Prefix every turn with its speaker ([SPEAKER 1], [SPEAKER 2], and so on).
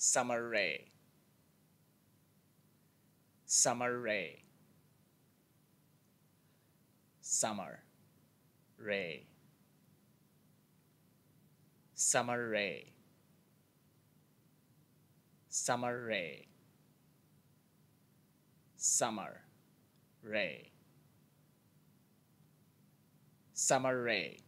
[SPEAKER 1] summer ray summer ray summer ray summer ray summer ray summer ray
[SPEAKER 2] summer ray